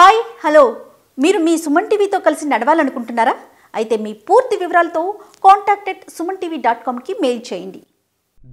hi hello మీరు మీ సుమన్ టీవీతో కలిసి నడవాలనుకుంటున్నారా అయితే మీ పూర్తి వివరాలతో కాంటాక్ట్ సుమన్ టీవీ డాట్ కామ్కి మెయిల్ చేయండి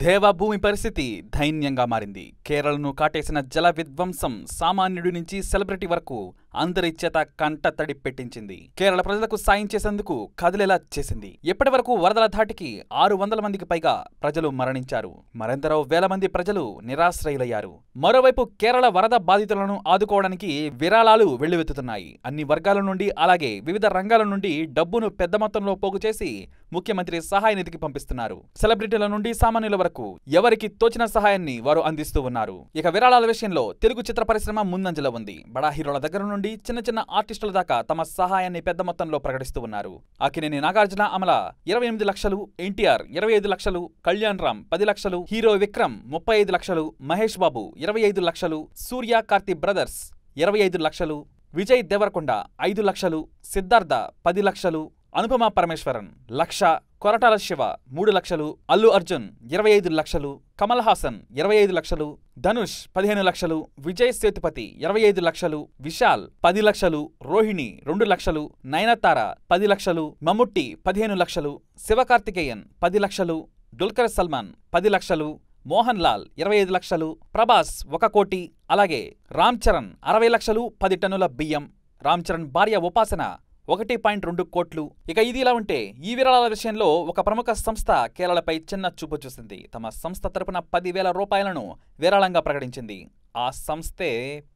దేవభూమి పరిస్థితి దైన్యంగా మారింది కేరళను కాటేసిన జల విధ్వంసం సామాన్యుడి నుంచి సెలబ్రిటీ వరకు అందరిచేత కంట తడి పెట్టించింది కేరళ ప్రజలకు సాయం చేసేందుకు కదిలేలా చేసింది ఎప్పటి వరకు వరదల ధాటికి ఆరు వందల మందికి పైగా ప్రజలు మరణించారు మరెందరో వేల మంది ప్రజలు నిరాశ్రయులయ్యారు మరోవైపు కేరళ వరద బాధితులను ఆదుకోవడానికి విరాళాలు వెళ్లివెత్తుతున్నాయి అన్ని వర్గాల నుండి అలాగే వివిధ రంగాల నుండి డబ్బును పెద్ద మొత్తంలో పోగు చేసి ముఖ్యమంత్రి సహాయ నిధికి పంపిస్తున్నారు సెలబ్రిటీల నుండి సామాన్యుల వరకు ఎవరికి తోచిన సహాయాన్ని వారు అందిస్తూ ఉన్నారు ఇక విరాళాల విషయంలో తెలుగు చిత్ర పరిశ్రమ ముందంజలో ఉంది బడా హీరోల దగ్గర నుండి నుండి చిన్న చిన్న ఆర్టిస్టుల దాకా తమ సహాయాన్ని పెద్ద మొత్తంలో ప్రకటిస్తూ ఉన్నారు అకినేని నాగార్జున అమల ఇరవై ఎనిమిది లక్షలు ఎన్టీఆర్ ఇరవై ఐదు లక్షలు కళ్యాణ్ రామ్ పది లక్షలు హీరో విక్రమ్ ముప్పై ఐదు లక్షలు మహేష్ బాబు ఇరవై ఐదు లక్షలు సూర్య కార్తి బ్రదర్స్ ఇరవై ఐదు లక్షలు విజయ్ దేవరకొండ ఐదు లక్షలు సిద్ధార్థ పది లక్షలు అనుపమ పరమేశ్వరన్ లక్ష కొరటాల శివ మూడు లక్షలు అల్లు అర్జున్ ఇరవై ఐదు లక్షలు కమల్ హాసన్ ఇరవై ఐదు లక్షలు ధనుష్ పదిహేను లక్షలు విజయ్ సేతుపతి ఇరవై ఐదు లక్షలు విశాల్ పది లక్షలు రోహిణి రెండు లక్షలు నయనతార పది లక్షలు మమ్ముట్టి పదిహేను లక్షలు శివకార్తికేయన్ పది లక్షలు దుల్కర్ సల్మాన్ పది లక్షలు మోహన్ లాల్ ఇరవై ఐదు లక్షలు ప్రభాస్ ఒక కోటి అలాగే రామ్ చరణ్ అరవై లక్షలు పది టన్నుల బియ్యం రామ్ చరణ్ భార్య ఉపాసన ఒకటి పాయింట్ రెండు కోట్లు ఇక ఇది ఇలా ఉంటే ఈ విరాళాల విషయంలో ఒక ప్రముఖ సంస్థ కేరళపై చిన్న చూపు చూసింది తమ సంస్థ తరపున పదివేల రూపాయలను విరాళంగా ప్రకటించింది ఆ సంస్థే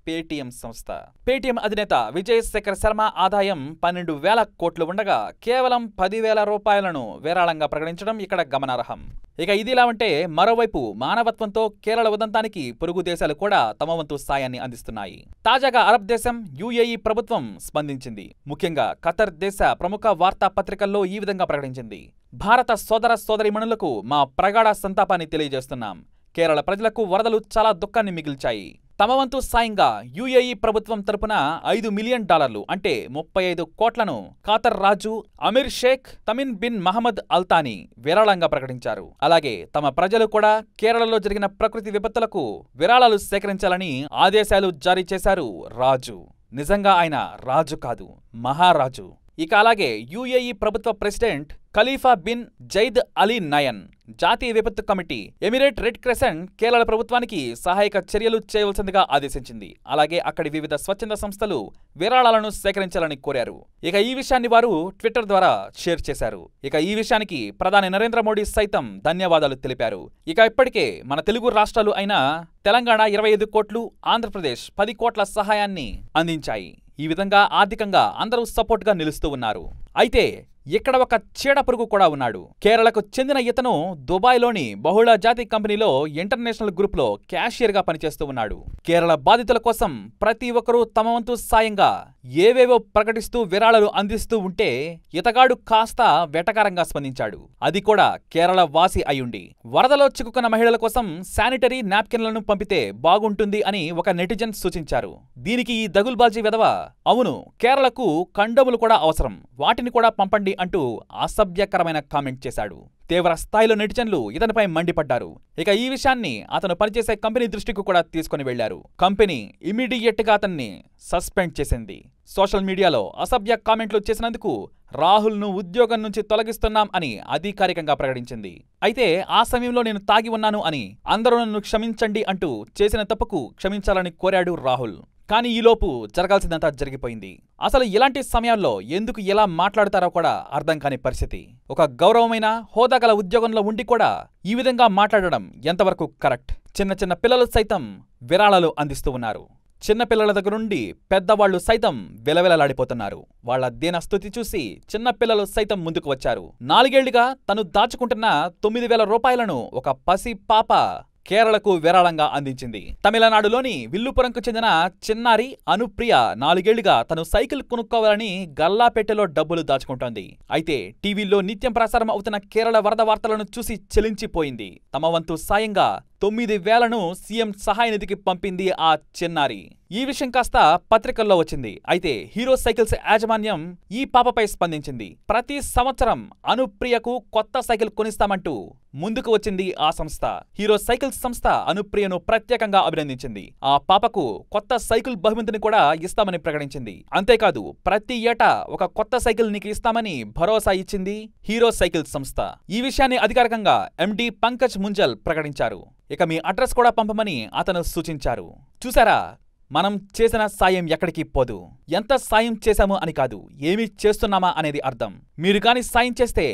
పేటీఎం సంస్థ పేటీఎం అధినేత విజయ్ శేఖర్ శర్మ ఆదాయం పన్నెండు వేల కోట్లు ఉండగా కేవలం పదివేల రూపాయలను వేరాళంగా ప్రకటించడం ఇక్కడ గమనార్హం ఇక ఇదిలా ఉంటే మరోవైపు మానవత్వంతో కేరళ ఉదంతానికి పొరుగు దేశాలు కూడా తమ వంతు సాయాన్ని అందిస్తున్నాయి తాజాగా అరబ్ దేశం యుఏఈ ప్రభుత్వం స్పందించింది ముఖ్యంగా ఖతర్ దేశ ప్రముఖ వార్తాపత్రికల్లో ఈ విధంగా ప్రకటించింది భారత సోదర సోదరిమణులకు మా ప్రగాఢ సంతాపాన్ని తెలియజేస్తున్నాం కేరళ ప్రజలకు వరదలు చాలా దుఃఖాన్ని మిగిల్చాయి తమ వంతు సాయంగా యుఏఈ ప్రభుత్వం తరపున ఐదు మిలియన్ డాలర్లు అంటే ముప్పై ఐదు కోట్లను ఖాతర్ రాజు Emir Sheikh Tamim bin Mohammed Al Thani విరాళంగా ప్రకటించారు అలాగే తమ ప్రజలు కూడా కేరళలో జరిగిన ప్రకృతి విపత్తులకు విరాళాలు సేకరించాలని ఆదేశాలు జారీ చేశారు రాజు నిజంగా ఆయన రాజు కాదు మహారాజు ఇక అలాగే యుఏఈ ప్రభుత్వ president Khalifa bin Zayed Al Nahyan జాతీయ విపత్తు committee Emirate red crescent Kerala ప్రభుత్వానికి సహాయక చర్యలు చేయవలసిందిగా ఆదేశించింది అలాగే అక్కడి వివిధ స్వచ్ఛంద సంస్థలు విరాళాలను సేకరించాలని కోరారు ఇక ఈ విషయాన్ని వారు ట్విట్టర్ ద్వారా షేర్ చేశారు ఇక ఈ విషయానికి ప్రధాని నరేంద్ర మోడీ సైతం ధన్యవాదాలు తెలిపారు ఇక ఇప్పటికే మన తెలుగు రాష్ట్రాలు అయిన తెలంగాణ ఇరవై ఐదు కోట్లు ఆంధ్రప్రదేశ్ పది కోట్ల సహాయాన్ని అందించాయి ఈ విధంగా ఆర్థికంగా అందరూ సపోర్ట్గా నిలుస్తూ ఉన్నారు అయితే ఇక్కడ ఒక చీడ పురుగు కూడా ఉన్నాడు కేరళకు చెందిన ఇతను దుబాయ్లోని బహుళ జాతి కంపెనీలో ఇంటర్నేషనల్ గ్రూప్లో క్యాషియర్గా పనిచేస్తూ ఉన్నాడు కేరళ బాధితుల కోసం ప్రతి ఒక్కరూ తమ వంతు సాయంగా ఏవేవో ప్రకటిస్తూ విరాళాలు అందిస్తూ ఉంటే ఇతగాడు కాస్త వెటకారంగా స్పందించాడు అది కూడా కేరళ వాసి అయ్యుండి వరదలో చిక్కుకున్న మహిళల కోసం శానిటరీ నాప్కిన్లను పంపితే బాగుంటుంది అని ఒక నెటిజన్ సూచించారు దీనికి ఈ దగుల్బాజీ విధవ అవును కేరళకు కండములు కూడా అవసరం వాటి వాటిని కూడా పంపండి అంటూ అసభ్యకరమైన కామెంట్ చేశాడు తీవ్ర స్థాయిలో నెటిజన్లు ఇతనిపై మండిపడ్డారు ఇక ఈ విషయాన్ని అతను పనిచేసే కంపెనీ దృష్టికి కూడా తీసుకుని వెళ్లారు కంపెనీ ఇమీడియట్ గా అతన్ని సస్పెండ్ చేసింది సోషల్ మీడియాలో అసభ్య కామెంట్లు చేసినందుకు రాహుల్ను ఉద్యోగం నుంచి తొలగిస్తున్నాం అని అధికారికంగా ప్రకటించింది అయితే ఆ సమయంలో నేను తాగి ఉన్నాను అని అందరూ నన్ను క్షమించండి అంటూ చేసిన తప్పుకు క్షమించాలని కోరాడు రాహుల్ కానీ ఈలోపు జరగాల్సిందంతా జరిగిపోయింది అసలు ఇలాంటి సమయాల్లో ఎందుకు ఎలా మాట్లాడతారో కూడా అర్థం కాని పరిస్థితి ఒక గౌరవమైన హోదా గల ఉద్యోగంలో ఉండి కూడా ఈ విధంగా మాట్లాడడం ఎంతవరకు కరెక్ట్ చిన్న చిన్న పిల్లలు సైతం విరాళాలు అందిస్తూ ఉన్నారు చిన్న పిల్లల దగ్గర నుండి పెద్దవాళ్లు సైతం విలవిలలాడిపోతున్నారు వాళ్ల దీనస్థుతి చూసి చిన్న పిల్లలు సైతం ముందుకు వచ్చారు నాలుగేళ్లుగా తను దాచుకుంటున్న తొమ్మిది వేల రూపాయలను ఒక పసి పాప కేరళకు విరాళంగా అందించింది తమిళనాడులోని విల్లుపురంకు చెందిన చిన్నారి అనుప్రియ నాలుగేళ్లుగా తను సైకిల్ కొనుక్కోవాలని గల్లాపేటలో డబ్బులు దాచుకుంటోంది అయితే టీవీలో నిత్యం ప్రసారం అవుతున్న కేరళ వరద వార్తలను చూసి చెలించిపోయింది తమ వంతు సాయంగా తొమ్మిది వేలను సీఎం సహాయ నిధికి పంపింది ఆ చిన్నారి ఈ విషయం కాస్త పత్రికల్లో వచ్చింది అయితే హీరో సైకిల్స్ యాజమాన్యం ఈ పాపపై స్పందించింది ప్రతి సంవత్సరం అనుప్రియకు కొత్త సైకిల్ కొనిస్తామంటూ ముందుకు వచ్చింది ఆ సంస్థ హీరో సైకిల్స్ సంస్థ అనుప్రియను ప్రత్యేకంగా అభినందించింది ఆ పాపకు కొత్త సైకిల్ బహుమతిని కూడా ఇస్తామని ప్రకటించింది అంతేకాదు ప్రతి ఏటా ఒక కొత్త సైకిల్ నీకు ఇస్తామని భరోసా ఇచ్చింది హీరో సైకిల్స్ సంస్థ ఈ విషయాన్ని అధికారికంగా ఎండి పంకజ్ ముంజల్ ప్రకటించారు ఇక మీ అడ్రస్ కూడా పంపమని అతను సూచించారు చూసారా మనం చేసిన సాయం ఎక్కడికి పోదు ఎంత సాయం చేశాము అని కాదు ఏమి చేస్తున్నామా అనేది అర్థం మీరు కాని సాయం చేస్తే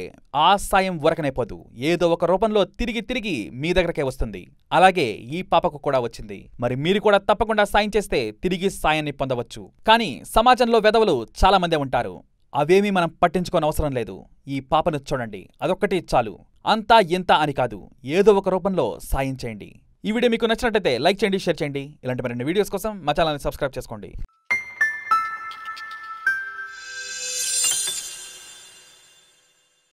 ఆ సాయం ఉరకనే పోదు ఏదో ఒక రూపంలో తిరిగి తిరిగి మీ దగ్గరకే వస్తుంది అలాగే ఈ పాపకు కూడా వచ్చింది మరి మీరు కూడా తప్పకుండా సాయం చేస్తే తిరిగి సాయాన్ని పొందవచ్చు కానీ సమాజంలో వెధవలు చాలామందే ఉంటారు అవేమీ మనం పట్టించుకోనవసరం లేదు ఈ పాపను చూడండి అదొక్కటి చాలు అంతా ఇంత అని కాదు ఏదో ఒక రూపంలో సాయం చేయండి ఈ వీడియో మీకు నచ్చినట్లయితే లైక్ చేయండి షేర్ చేయండి ఇలాంటి మరిన్ని వీడియోస్ కోసం మా ఛానల్ని సబ్స్క్రైబ్ చేసుకోండి